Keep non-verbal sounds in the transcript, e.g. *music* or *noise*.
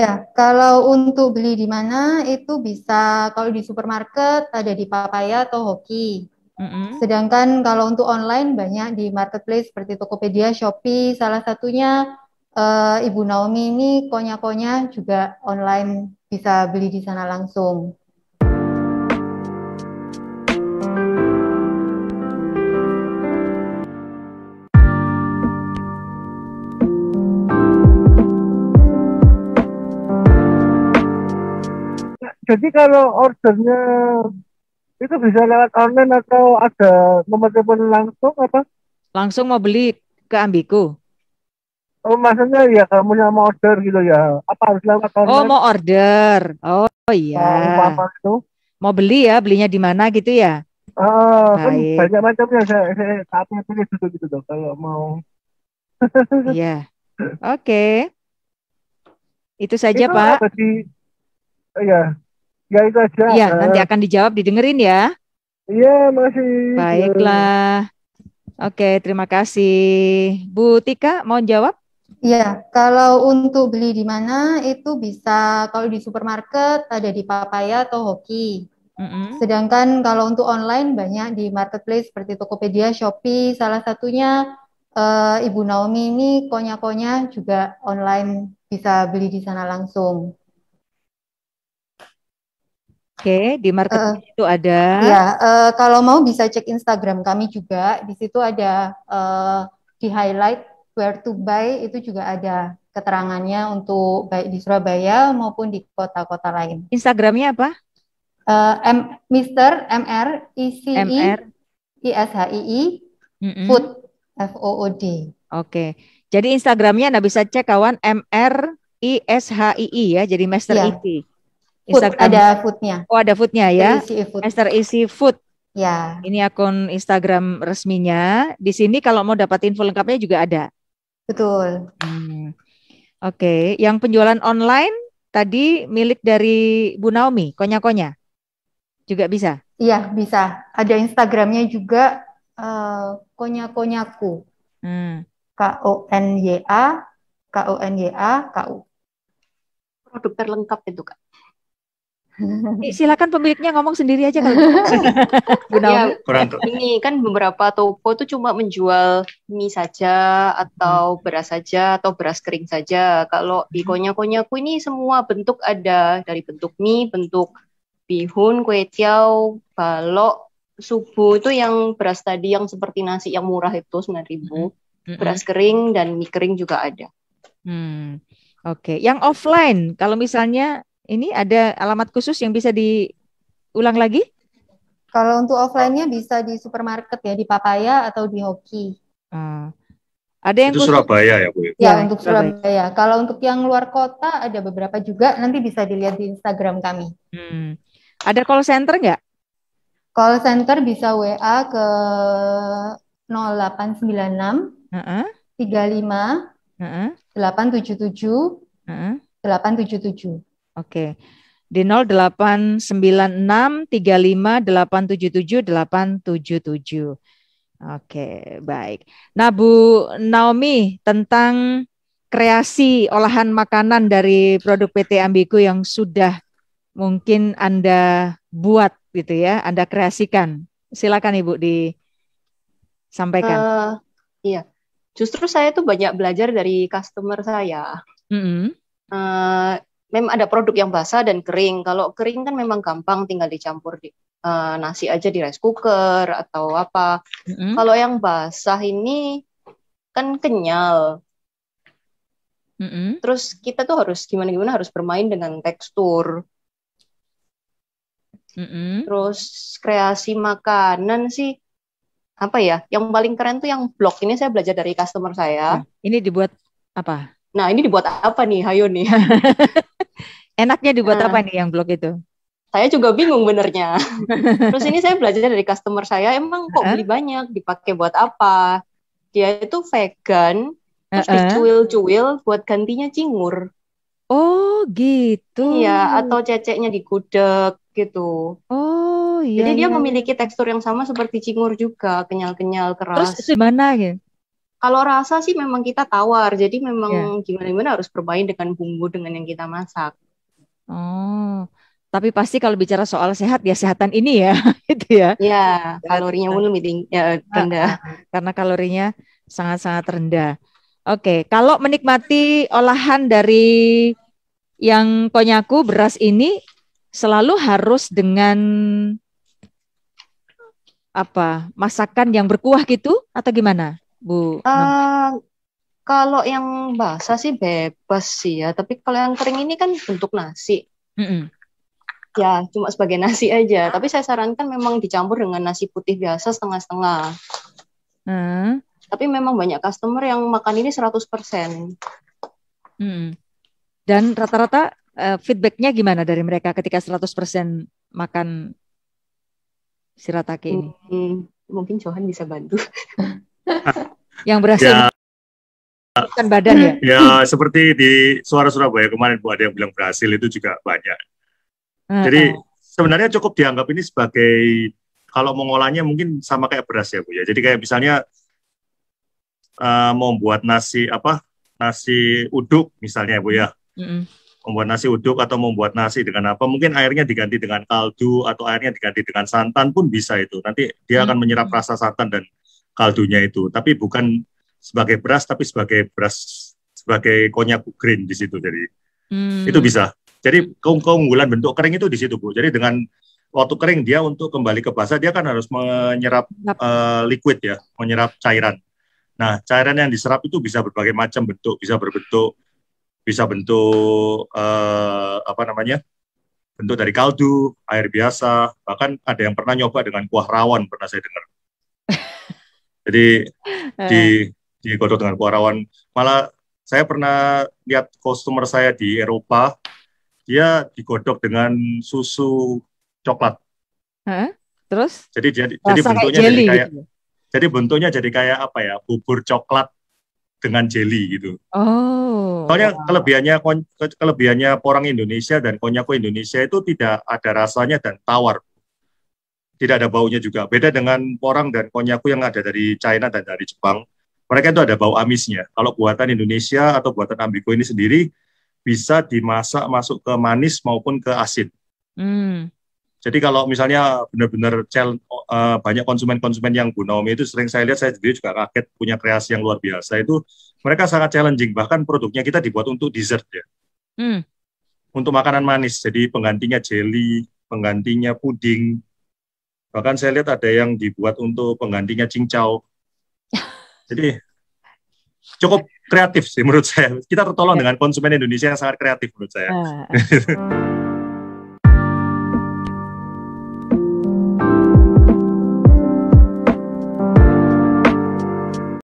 Ya, kalau untuk beli di mana itu bisa kalau di supermarket ada di Papaya atau Hoki. Mm-hmm. Sedangkan kalau untuk online banyak di marketplace seperti Tokopedia, Shopee, salah satunya uh, Ibu Naomi ini konya-konya juga online bisa beli di sana langsung. jadi kalau ordernya itu bisa lewat online atau ada nomor telepon langsung apa? Langsung mau beli ke Ambiku? Oh, maksudnya ya kamu yang mau order gitu ya. Apa harus lewat oh, online? Oh, mau order. Oh, iya. Nah, apa -apa itu. Mau beli ya, belinya di mana gitu ya? Oh, kan banyak macamnya. Saya, tapi itu pilih dulu gitu dong kalau mau. *laughs* Iya. Oke. Okay. Itu saja, itu Pak. Iya. Ya itu aja. Iya, eh. nanti akan dijawab didengerin ya. Iya, masih. Baiklah. Oke, terima kasih. Bu Tika mau jawab? Iya, kalau untuk beli di mana itu bisa kalau di supermarket ada di Papaya atau Hoki. Mm-hmm. Sedangkan kalau untuk online banyak di marketplace seperti Tokopedia, Shopee, salah satunya uh, Ibu Naomi ini konya-konya juga online bisa beli di sana langsung. Oke, di marketing uh, itu ada. Ya, uh, kalau mau bisa cek Instagram kami juga. Di situ ada uh, di highlight where to buy itu juga ada keterangannya untuk baik di Surabaya maupun di kota-kota lain. Instagramnya apa? Uh, M Mister MR ICI I ISHII mm -mm. Food F O O D. Oke. Jadi Instagramnya Anda bisa cek kawan MR ISHII ya, jadi Master yeah. IT. Instagram. ada foodnya. Oh ada foodnya ya. Terisi food. Master isi food. Ya. Ini akun Instagram resminya. Di sini kalau mau dapat info lengkapnya juga ada. Betul. Hmm. Oke, okay. yang penjualan online tadi milik dari Bu Naomi, konya-konya. Juga bisa? Iya, bisa. Ada Instagramnya juga uh, konya-konyaku. Hmm. K O N Y A K O N Y A K U. Produk terlengkap itu, Kak. *laughs* Silakan pemiliknya ngomong sendiri aja kalau gitu. *laughs* ya, ini kan beberapa toko tuh cuma menjual mie saja atau hmm. beras saja atau beras kering saja. Kalau di hmm. konya konyaku ini semua bentuk ada dari bentuk mie, bentuk bihun, kue tiaw, balok, subuh itu yang beras tadi yang seperti nasi yang murah itu sembilan ribu. Hmm. Beras kering dan mie kering juga ada. Hmm. Oke, okay. yang offline kalau misalnya ini ada alamat khusus yang bisa diulang lagi? Kalau untuk offline-nya bisa di supermarket ya, di Papaya atau di Hoki. Uh, Ada yang itu khusus? Surabaya ya Bu? Ya, ya untuk Surabaya. Surabaya. Kalau untuk yang luar kota ada beberapa juga, nanti bisa dilihat di Instagram kami. Hmm. Ada call center nggak? Call center bisa WA ke 0896 uh -uh. 35 uh -uh. 877 uh -uh. 877. Oke. Di 089635877877. Oke, baik. Nah, Bu Naomi tentang kreasi olahan makanan dari produk PT Ambiku yang sudah mungkin Anda buat gitu ya, Anda kreasikan. Silakan Ibu disampaikan. Uh, iya. Justru saya tuh banyak belajar dari customer saya. Mm -hmm. uh, memang ada produk yang basah dan kering. Kalau kering kan memang gampang tinggal dicampur di uh, nasi aja di rice cooker atau apa. Mm-hmm. Kalau yang basah ini kan kenyal. Mm-hmm. Terus kita tuh harus gimana gimana harus bermain dengan tekstur. Mm-hmm. Terus kreasi makanan sih apa ya? Yang paling keren tuh yang blog ini saya belajar dari customer saya. Nah, ini dibuat apa? Nah, ini dibuat apa nih? Hayo nih. *laughs* Enaknya dibuat nah, apa nih yang blog itu? Saya juga bingung benernya. *laughs* Terus ini saya belajar dari customer saya, emang kok beli banyak, dipakai buat apa? Dia itu vegan, terus uh -uh. dicuil-cuil buat gantinya cingur. Oh gitu. Iya, atau ceceknya digudeg gitu. Oh iya. Jadi iya. dia memiliki tekstur yang sama seperti cingur juga, kenyal-kenyal keras. Terus gimana ya? Kalau rasa sih memang kita tawar, jadi memang yeah. gimana-gimana harus bermain dengan bumbu dengan yang kita masak. Oh, tapi pasti kalau bicara soal sehat ya sehatan ini ya, *laughs* itu ya. Iya, ya, kalorinya pun lebih tinggi, ya, rendah. Karena kalorinya sangat-sangat rendah. Oke, kalau menikmati olahan dari yang konyaku beras ini selalu harus dengan apa masakan yang berkuah gitu atau gimana? Bu? Uh, kalau yang basah sih bebas sih ya, tapi kalau yang kering ini kan bentuk nasi. Mm-mm. Ya, cuma sebagai nasi aja. Tapi saya sarankan memang dicampur dengan nasi putih biasa setengah-setengah. Hmm. Tapi memang banyak customer yang makan ini 100%. Hmm. Dan rata-rata uh, feedbacknya gimana dari mereka ketika 100% makan shirataki ini? hmm Mungkin Johan bisa bantu. *laughs* yang berhasil ya, menurunkan badan ya? Ya, seperti di Suara Surabaya kemarin Bu ada yang bilang berhasil itu juga banyak. Hmm. Jadi sebenarnya cukup dianggap ini sebagai kalau mengolahnya mungkin sama kayak beras ya Bu ya. Jadi kayak misalnya uh, mau membuat nasi apa? nasi uduk misalnya ya Bu ya. mm Membuat nasi uduk atau membuat nasi dengan apa? Mungkin airnya diganti dengan kaldu atau airnya diganti dengan santan pun bisa itu. Nanti dia -mm. akan menyerap rasa santan dan kaldunya itu, tapi bukan sebagai beras tapi sebagai beras sebagai konyak green di situ jadi hmm. itu bisa. Jadi keunggulan bentuk kering itu di situ bu. Jadi dengan waktu kering dia untuk kembali ke basah dia kan harus menyerap uh, liquid ya, menyerap cairan. Nah cairan yang diserap itu bisa berbagai macam bentuk, bisa berbentuk, bisa bentuk uh, apa namanya bentuk dari kaldu, air biasa, bahkan ada yang pernah nyoba dengan kuah rawon pernah saya dengar. Jadi di eh. digodok dengan kuarawan. Malah saya pernah lihat customer saya di Eropa, dia digodok dengan susu coklat. Hah? Terus? Jadi jadi, Rasa jadi bentuknya kayak jadi kayak gitu. Ya? jadi bentuknya jadi kayak apa ya? Bubur coklat dengan jelly gitu. Oh. Soalnya wow. kelebihannya kelebihannya orang Indonesia dan konyaku Indonesia itu tidak ada rasanya dan tawar tidak ada baunya juga. Beda dengan porang dan konyaku yang ada dari China dan dari Jepang. Mereka itu ada bau amisnya. Kalau buatan Indonesia atau buatan Ambigo ini sendiri bisa dimasak masuk ke manis maupun ke asin. Hmm. Jadi kalau misalnya benar-benar uh, banyak konsumen-konsumen yang Bu Naomi itu sering saya lihat saya sendiri juga kaget punya kreasi yang luar biasa itu mereka sangat challenging bahkan produknya kita dibuat untuk dessert ya. Hmm. Untuk makanan manis jadi penggantinya jelly, penggantinya puding, Bahkan saya lihat ada yang dibuat untuk penggantinya cincau. *laughs* Jadi cukup kreatif sih menurut saya. Kita tertolong iya. dengan konsumen Indonesia yang sangat kreatif menurut saya. Eh. *laughs*